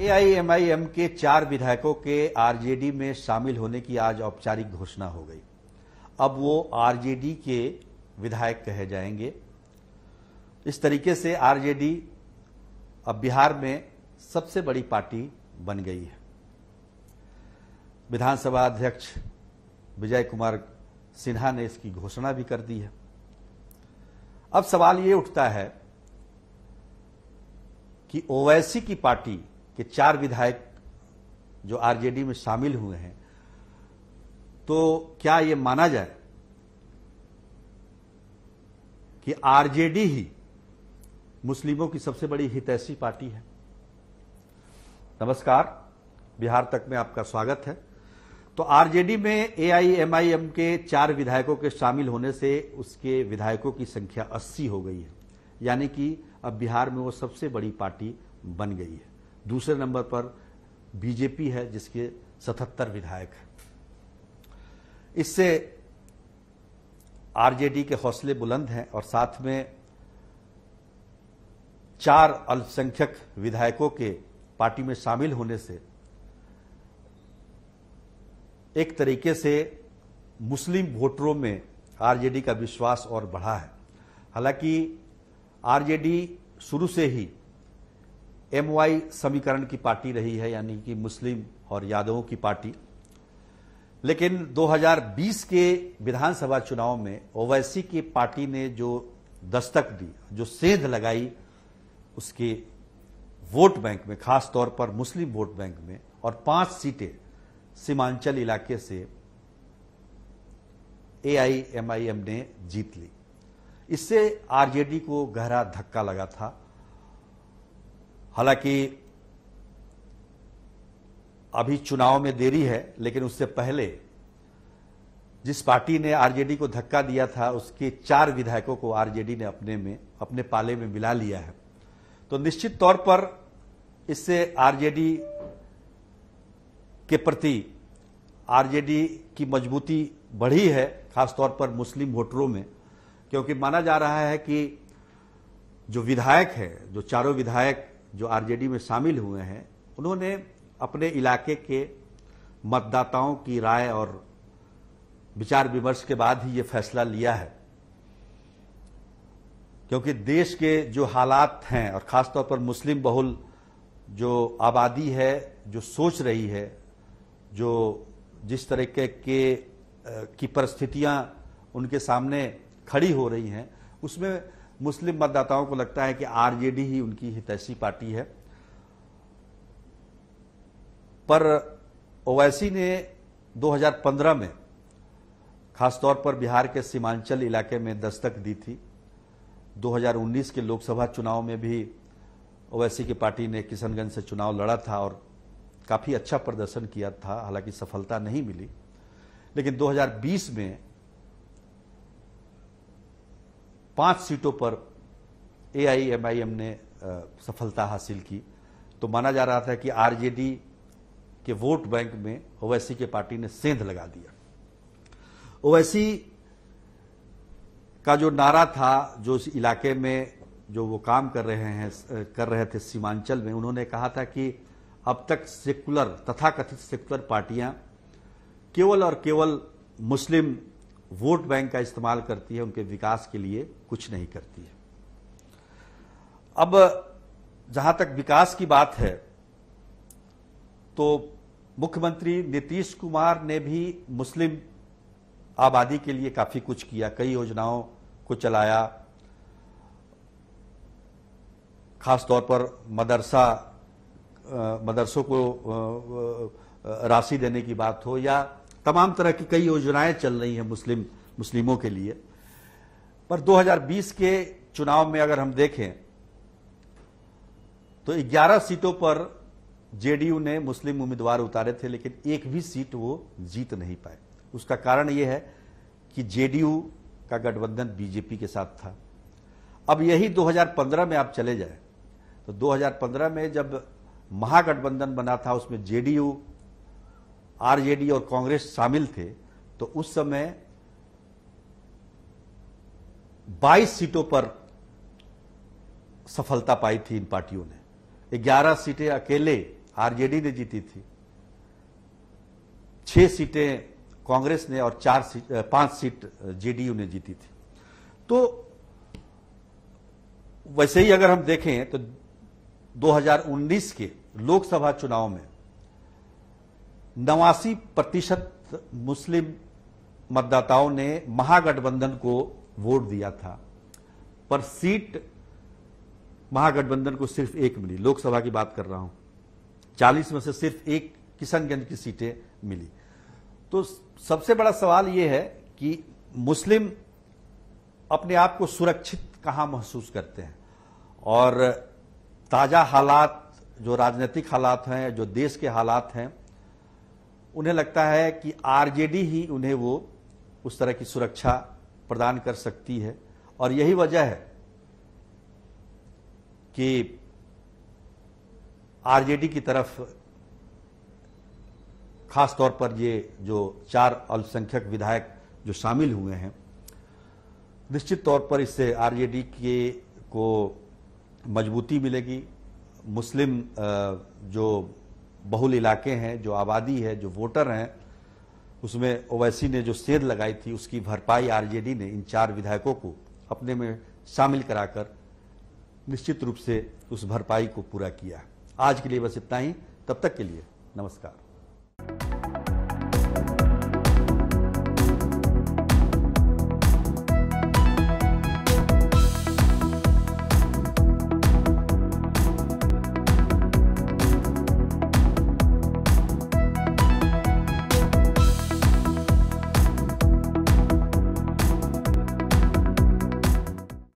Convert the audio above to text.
AIMIM के चार विधायकों के आरजेडी में शामिल होने की आज औपचारिक घोषणा हो गई अब वो आरजेडी के विधायक कहे जाएंगे इस तरीके से आरजेडी अब बिहार में सबसे बड़ी पार्टी बन गई है विधानसभा अध्यक्ष विजय कुमार सिन्हा ने इसकी घोषणा भी कर दी है अब सवाल ये उठता है कि ओवैसी की पार्टी कि चार विधायक जो आरजेडी में शामिल हुए हैं तो क्या यह माना जाए कि आरजेडी ही मुस्लिमों की सबसे बड़ी हितैषी पार्टी है नमस्कार बिहार तक में आपका स्वागत है तो आरजेडी में एआईएमआईएम के चार विधायकों के शामिल होने से उसके विधायकों की संख्या 80 हो गई है यानी कि अब बिहार में वो सबसे बड़ी पार्टी बन गई है दूसरे नंबर पर बीजेपी है जिसके 77 विधायक हैं इससे आरजेडी के हौसले बुलंद हैं और साथ में चार अल्पसंख्यक विधायकों के पार्टी में शामिल होने से एक तरीके से मुस्लिम वोटरों में आरजेडी का विश्वास और बढ़ा है हालांकि आरजेडी शुरू से ही एमवाई समीकरण की पार्टी रही है यानी कि मुस्लिम और यादवों की पार्टी लेकिन 2020 के विधानसभा चुनाव में ओवैसी की पार्टी ने जो दस्तक दी जो सेंध लगाई उसके वोट बैंक में खास तौर पर मुस्लिम वोट बैंक में और पांच सीटें सीमांचल इलाके से एआईएमआईएम ने जीत ली इससे आरजेडी को गहरा धक्का लगा था हालांकि अभी चुनाव में देरी है लेकिन उससे पहले जिस पार्टी ने आरजेडी को धक्का दिया था उसके चार विधायकों को आरजेडी ने अपने में अपने पाले में मिला लिया है तो निश्चित तौर पर इससे आरजेडी के प्रति आरजेडी की मजबूती बढ़ी है खासतौर पर मुस्लिम वोटरों में क्योंकि माना जा रहा है कि जो विधायक है जो चारों विधायक जो आरजेडी में शामिल हुए हैं उन्होंने अपने इलाके के मतदाताओं की राय और विचार विमर्श के बाद ही ये फैसला लिया है क्योंकि देश के जो हालात हैं और ख़ासतौर पर मुस्लिम बहुल जो आबादी है जो सोच रही है जो जिस तरीके के की परिस्थितियां उनके सामने खड़ी हो रही हैं उसमें मुस्लिम मतदाताओं को लगता है कि आरजेडी ही उनकी हितैषी पार्टी है पर ओवैसी ने 2015 में खासतौर पर बिहार के सीमांचल इलाके में दस्तक दी थी 2019 के लोकसभा चुनाव में भी ओवैसी की पार्टी ने किशनगंज से चुनाव लड़ा था और काफ़ी अच्छा प्रदर्शन किया था हालांकि सफलता नहीं मिली लेकिन 2020 में पांच सीटों पर एआईएमआईएम ने सफलता हासिल की तो माना जा रहा था कि आरजेडी के वोट बैंक में ओवैसी के पार्टी ने सेंध लगा दिया ओवैसी का जो नारा था जो इस इलाके में जो वो काम कर रहे हैं कर रहे थे सीमांचल में उन्होंने कहा था कि अब तक सेकुलर तथाकथित सेकुलर पार्टियां केवल और केवल मुस्लिम वोट बैंक का इस्तेमाल करती है उनके विकास के लिए कुछ नहीं करती है अब जहां तक विकास की बात है तो मुख्यमंत्री नीतीश कुमार ने भी मुस्लिम आबादी के लिए काफी कुछ किया कई योजनाओं को चलाया खासतौर पर मदरसा मदरसों को राशि देने की बात हो या तमाम तरह की कई योजनाएं चल रही हैं मुस्लिम मुस्लिमों के लिए पर 2020 के चुनाव में अगर हम देखें तो 11 सीटों पर जेडीयू ने मुस्लिम उम्मीदवार उतारे थे लेकिन एक भी सीट वो जीत नहीं पाए उसका कारण यह है कि जेडीयू का गठबंधन बीजेपी के साथ था अब यही 2015 में आप चले जाए तो 2015 में जब महागठबंधन बना था उसमें जेडीयू आरजेडी और कांग्रेस शामिल थे तो उस समय 22 सीटों पर सफलता पाई थी इन पार्टियों ने 11 सीटें अकेले आरजेडी ने जीती थी छह सीटें कांग्रेस ने और चार सीट पांच सीट जेडीयू ने जीती थी तो वैसे ही अगर हम देखें तो 2019 के लोकसभा चुनाव में नवासी प्रतिशत मुस्लिम मतदाताओं ने महागठबंधन को वोट दिया था पर सीट महागठबंधन को सिर्फ एक मिली लोकसभा की बात कर रहा हूं चालीस में से सिर्फ एक किशनगंज की सीटें मिली तो सबसे बड़ा सवाल यह है कि मुस्लिम अपने आप को सुरक्षित कहां महसूस करते हैं और ताज़ा हालात जो राजनीतिक हालात हैं जो देश के हालात हैं उन्हें लगता है कि आरजेडी ही उन्हें वो उस तरह की सुरक्षा प्रदान कर सकती है और यही वजह है कि आरजेडी की तरफ खास तौर पर ये जो चार अल्पसंख्यक विधायक जो शामिल हुए हैं निश्चित तौर पर इससे आरजेडी के को मजबूती मिलेगी मुस्लिम जो बहुल इलाके हैं जो आबादी है जो वोटर हैं उसमें ओवैसी ने जो सेध लगाई थी उसकी भरपाई आरजेडी ने इन चार विधायकों को अपने में शामिल कराकर निश्चित रूप से उस भरपाई को पूरा किया आज के लिए बस इतना ही तब तक के लिए नमस्कार